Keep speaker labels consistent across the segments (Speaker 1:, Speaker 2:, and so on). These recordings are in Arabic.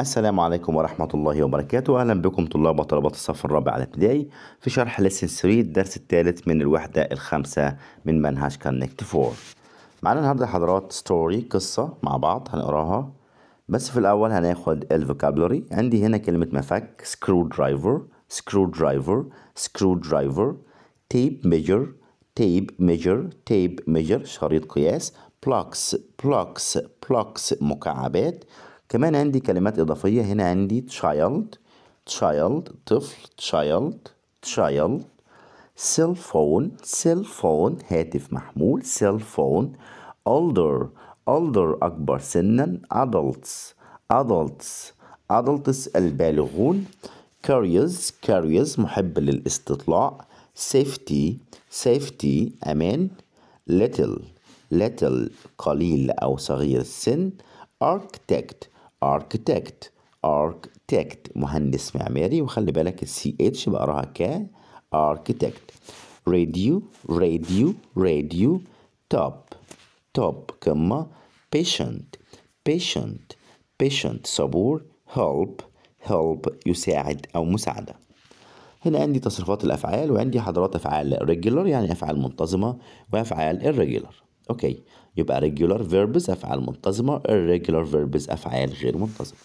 Speaker 1: السلام عليكم ورحمة الله وبركاته أهلا بكم طلاب وطلبات الصف الرابع الابتدائي في شرح لسن 3 الدرس الثالث من الوحدة الخامسة من منهج كونكت 4 معانا النهاردة حضرات ستوري قصة مع بعض هنقراها بس في الأول هناخد الفوكابلوري عندي هنا كلمة مفك سكرو درايفر سكرو درايفر سكرو درايفر تيب ميجر تيب ميجر تيب ميجر شريط قياس بلوكس بلوكس بلوكس مكعبات كمان عندي كلمات إضافية هنا عندي child child طفل child child cell phone cell phone هاتف محمول cell phone older older أكبر سنا adults adults adults البالغون curious curious محب للاستطلاع safety safety أمان little little قليل أو صغير السن architect اركتكت اركتكت مهندس معماري وخلي بالك ال CH بقراها ك اركتكت راديو راديو راديو توب توب قمة patient patient patient صبور help help يساعد أو مساعدة هنا عندي تصريفات الأفعال وعندي حضرات أفعال regular يعني أفعال منتظمة وأفعال irregular اوكي يبقى regular verbs أفعال منتظمة irregular verbs أفعال غير منتظمة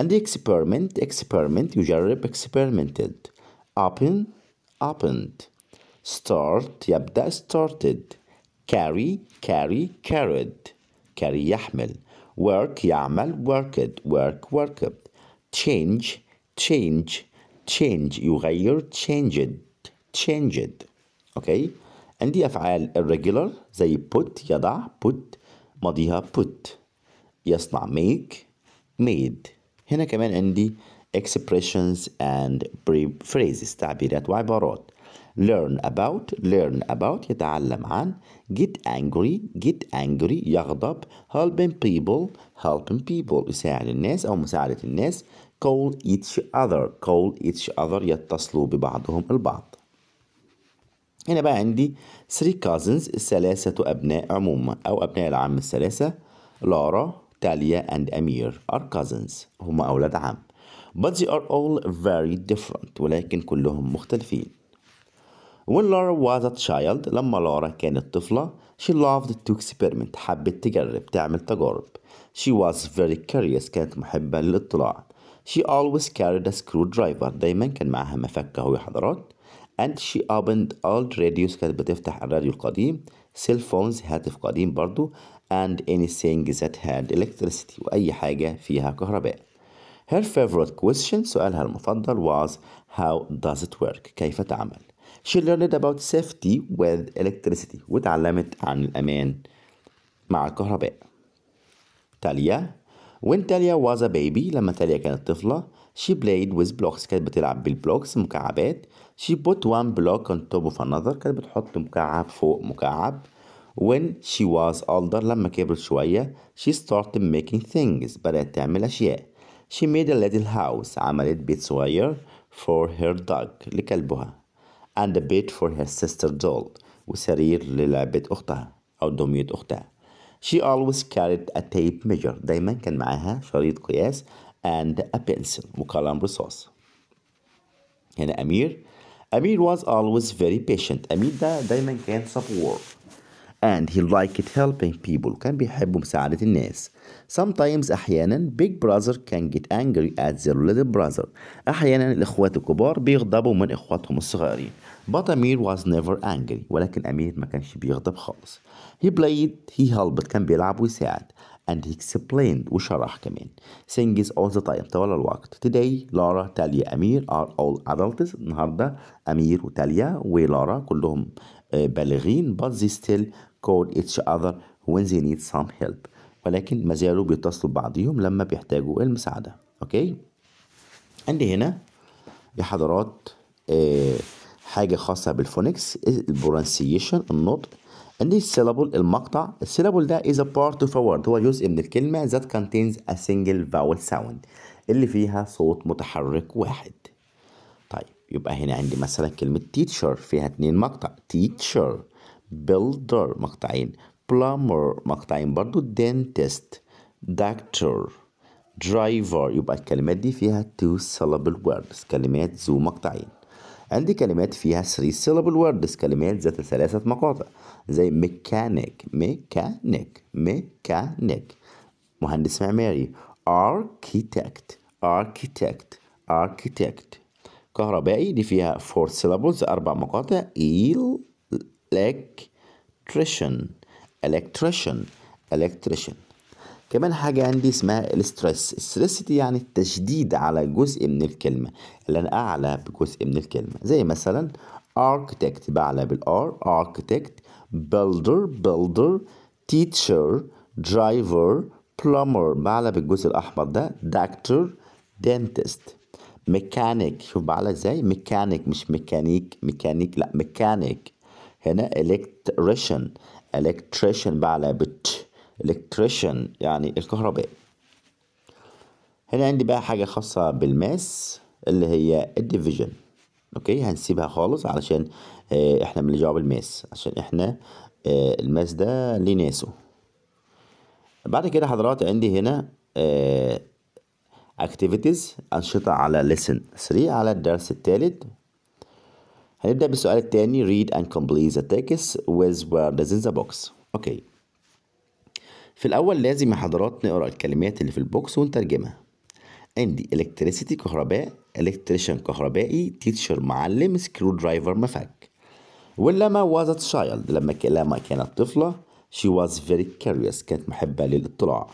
Speaker 1: and experiment experiment يجرب experimented open opened start يبدأ started carry carry carried carry يحمل work يعمل worked work worked change change change يغير changed changed okay عندي أفعال irregular زي put يضع put ماضيها put يصنع make made هنا كمان عندي expressions and phrases تعبيرات وعبارات learn about learn about يتعلم عن get angry get angry يغضب helping people helping people يساعد الناس أو مساعدة الناس call each other call each other يتصلوا ببعضهم البعض هنا بقى عندي 3 كازنز الثلاثة أبناء عموما أو أبناء العم الثلاثة لارا تاليا and أمير are cousins هم أولاد عم but they are all very different ولكن كلهم مختلفين When Laura was a child لما لارا كانت طفلة she loved to experiment حبت تجرب تعمل تجارب she was very curious كانت محبة للاطلاع she always carried a screwdriver دايما كان معاها مفكة اهو and she opened old radios كانت بتفتح الراديو القديم cell phones هاتف قديم برضو and anything that had electricity وأي حاجة فيها كهرباء her favorite question سؤالها المفضل was how does it work كيف تعمل she learned about safety with electricity وتعلمت عن الأمان مع الكهرباء تاليا when تاليا was a baby لما تاليا كانت طفلة She played with blocks كانت بتلعب بالبلوكس مكعبات She put one block on top of another كانت بتحط مكعب فوق مكعب When she was older لما كبرت شوية she started making things بدأت تعمل أشياء she made a little house عملت بيت صغير for her dog لكلبها and a bed for her sister doll وسرير للعبة أختها أو دمية أختها she always carried a tape measure دايما كان معاها شريط قياس and a pencil وقلم رصاص هنا أمير Amir was always very patient أمير ده دايما كان صبور and he liked helping people كان بيحب مساعدة الناس sometimes أحيانا big brother can get angry at their little brother أحيانا الإخوات الكبار بيغضبوا من إخواتهم الصغيرين but أمير was never angry ولكن أمير ما كانش بيغضب خالص he played he helped كان بيلعب ويساعد and he explained وشرح كمان things all the time طوال الوقت today Laura, Talia, Amir are all adults النهاردة أمير وتاليا ولارا كلهم آه، بالغين but they still call each other when they need some help ولكن ما زالوا بيتصلوا ببعضهم لما بيحتاجوا المساعدة اوكي عندي هنا يا حضرات آه، حاجة خاصة بالفونكس البرانسيشن النطق عندي السيلابول المقطع السيلابل ده is a part of a word هو جزء من الكلمة that contains a single vowel sound اللي فيها صوت متحرك واحد طيب يبقى هنا عندي مثلا كلمة teacher فيها اتنين مقطع teacher builder مقطعين plumber مقطعين برضو dentist doctor driver يبقى الكلمات دي فيها two syllable words كلمات ذو مقطعين عندي كلمات فيها 3 syllable words كلمات ذات ثلاثة مقاطع زي mechanic mechanic mechanic مهندس معماري architect architect architect كهربائي دي فيها 4 syllables أربع مقاطع electrician electrician electrician كمان حاجة عندي اسمها الستريس الستريس دي يعني التشديد على جزء من الكلمة اللي أنا أعلى بجزء من الكلمة زي مثلا architect بعلى بالار architect builder builder teacher driver plumber بعلى بالجزء الأحمر ده doctor dentist ميكانيك شوف بعلى ازاي ميكانيك مش ميكانيك ميكانيك لا ميكانيك هنا electrician electrician بعلى بالتش electrician يعني الكهرباء هنا عندي بقى حاجة خاصة بالماس اللي هي الديفيجن اوكي هنسيبها خالص علشان آه، احنا احنا جواب بالماس عشان احنا آه، الماس ده ليه ناسه بعد كده حضرات عندي هنا اكتيفيتيز آه، activities أنشطة على ليسن 3 على الدرس الثالث هنبدأ بالسؤال الثاني read and complete the text with words in the box اوكي okay. في الأول لازم يا حضرات نقرأ الكلمات اللي في البوكس ونترجمها عندي electricity كهرباء electrician كهربائي teacher معلم سكرو درايفر مفك ولما was a child لما لما كانت طفلة she was very curious كانت محبة للاطلاع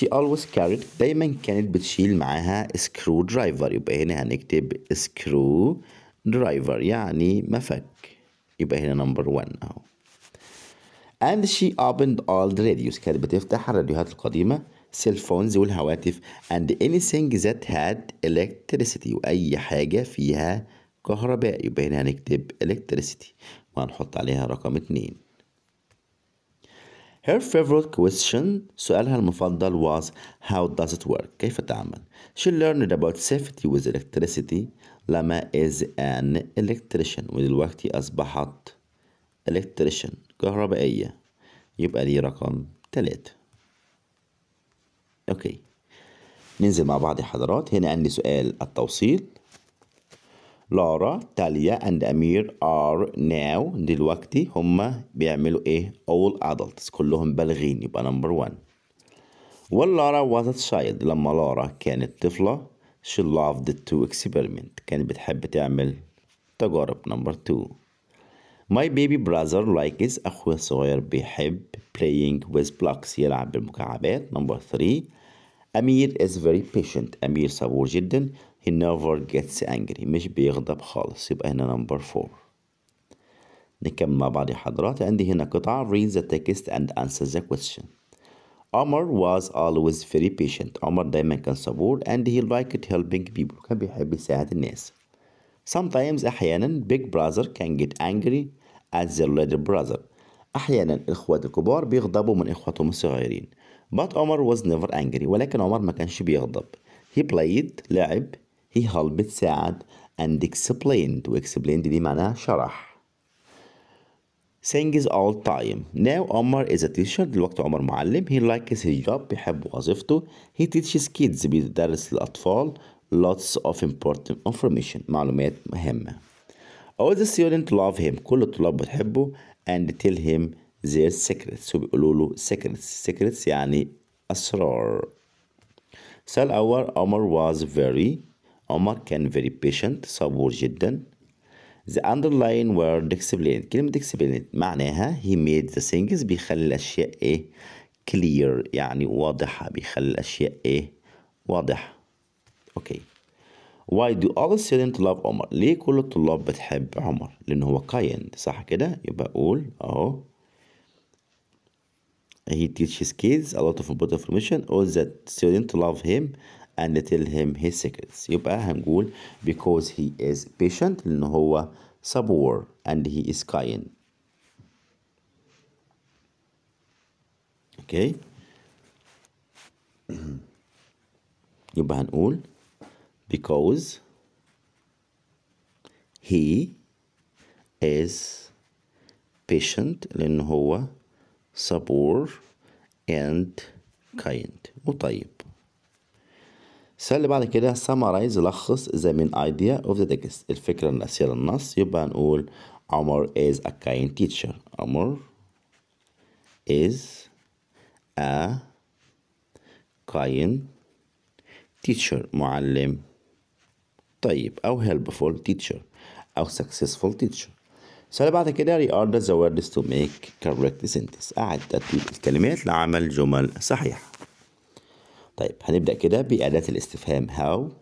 Speaker 1: she always carried دايما كانت بتشيل معاها سكرو درايفر يبقى هنا هنكتب سكرو درايفر يعني مفك يبقى هنا نمبر 1 اهو and she opened all the radios كانت بتفتح الراديوهات القديمة cell phones والهواتف and anything that had electricity وأي حاجة فيها كهرباء يبقى هنا هنكتب electricity وهنحط عليها رقم اتنين Her favorite question سؤالها المفضل was how does it work كيف تعمل She learned about safety with electricity لما is an electrician ودلوقتي أصبحت electrician كهربائية يبقى دي رقم تلاتة أوكي ننزل مع بعض يا حضرات هنا عندي سؤال التوصيل لارا تاليا اند امير ار ناو دلوقتي هما بيعملوا ايه اول ادلتس كلهم بالغين يبقى نمبر 1 لارا وازت تشايلد لما لارا كانت طفله she loved to experiment كانت بتحب تعمل تجارب نمبر 2 My baby brother likes أخوي الصغير بيحب playing with blocks يلعب بالمكعبات number 3 أمير is very patient أمير صبور جدا he never gets angry مش بيغضب خالص يبقى هنا number 4 نكمل مع بعض يا حضرات عندي هنا قطعة read the text and answer the question عمر was always very patient عمر دايما كان صبور and he liked helping people كان بيحب يساعد الناس Sometimes أحيانا big brother can get angry as their little brother أحيانا الإخوات الكبار بيغضبوا من إخواتهم الصغيرين but عمر was never angry ولكن عمر ما كانش بيغضب he played لعب he helped ساعد and explained و explained دي معناها شرح sings all time now عمر is a teacher دلوقتي عمر معلم he likes his job بيحب وظيفته he teaches kids بيدرس الأطفال. lots of important information معلومات مهمة all the students love him كل الطلاب بتحبه and tell him their secrets وبيقولوا له secrets secrets يعني أسرار سأل أول عمر was very عمر كان very patient صبور جدا The underlying word explained كلمة explained معناها he made the things بيخلي الأشياء إيه clear يعني واضحة بيخلي الأشياء إيه واضحة أوكي okay. why do all students love عمر ليه كل الطلاب بتحب عمر لان هو kind صح كده يبقى قول اهو he teaches kids a lot of important information all that students love him and tell him his secrets يبقى هنقول because he is patient لأن هو صبور and he is kind okay يبقى هنقول because he is patient لأن هو صبور and kind وطيب السؤال اللي بعد كده summarize لخص the main idea of the text الفكرة الرئيسية للنص يبقى نقول عمر is a kind teacher عمر is a kind teacher معلم طيب أو helpful teacher أو successful teacher سؤال بعد كده reorder the words to make correct sentence أعد ترتيب الكلمات لعمل جمل صحيحة طيب هنبدأ كده بأداة الاستفهام how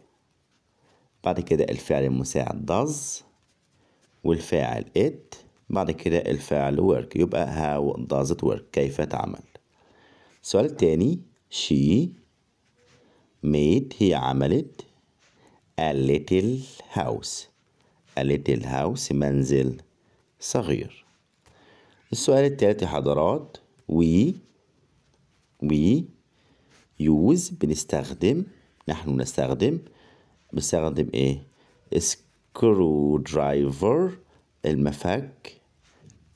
Speaker 1: بعد كده الفعل المساعد does والفاعل it بعد كده الفعل work يبقى how does it work كيف تعمل السؤال التاني she made هي عملت a little house a little house منزل صغير السؤال التالت يا حضرات we we use بنستخدم نحن نستخدم بنستخدم ايه screw driver المفك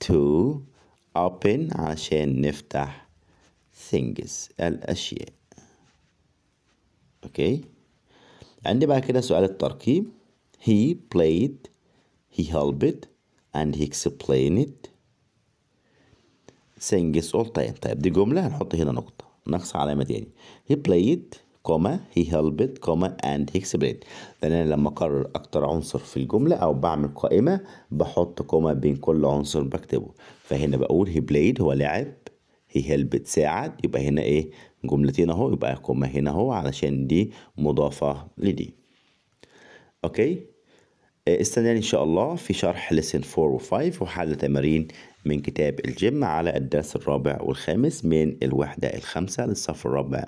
Speaker 1: to open عشان نفتح things الأشياء اوكي okay. عندي بقى كده سؤال التركيب he played he helped and he explained sings all time طيب دي جملة هنحط هنا نقطة نقص علامة تاني he played كوما he helped كوما and he explained لأن أنا لما أقرر أكتر عنصر في الجملة أو بعمل قائمة بحط كوما بين كل عنصر بكتبه فهنا بقول he played هو لعب هي هيلب بتساعد يبقى هنا ايه جملتين اهو يبقى كوما هنا اهو علشان دي مضافة لدي اوكي آه، استناني ان شاء الله في شرح لسن 4 و5 وحل تمارين من كتاب الجيم على الدرس الرابع والخامس من الوحدة الخامسة للصف الرابع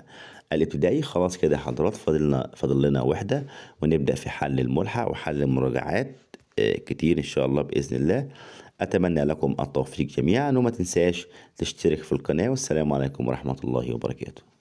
Speaker 1: الابتدائي خلاص كده حضرات فاضلنا فاضل لنا وحدة ونبدأ في حل الملحق وحل المراجعات آه، كتير ان شاء الله باذن الله أتمنى لكم التوفيق جميعا وما تنساش تشترك في القناة والسلام عليكم ورحمة الله وبركاته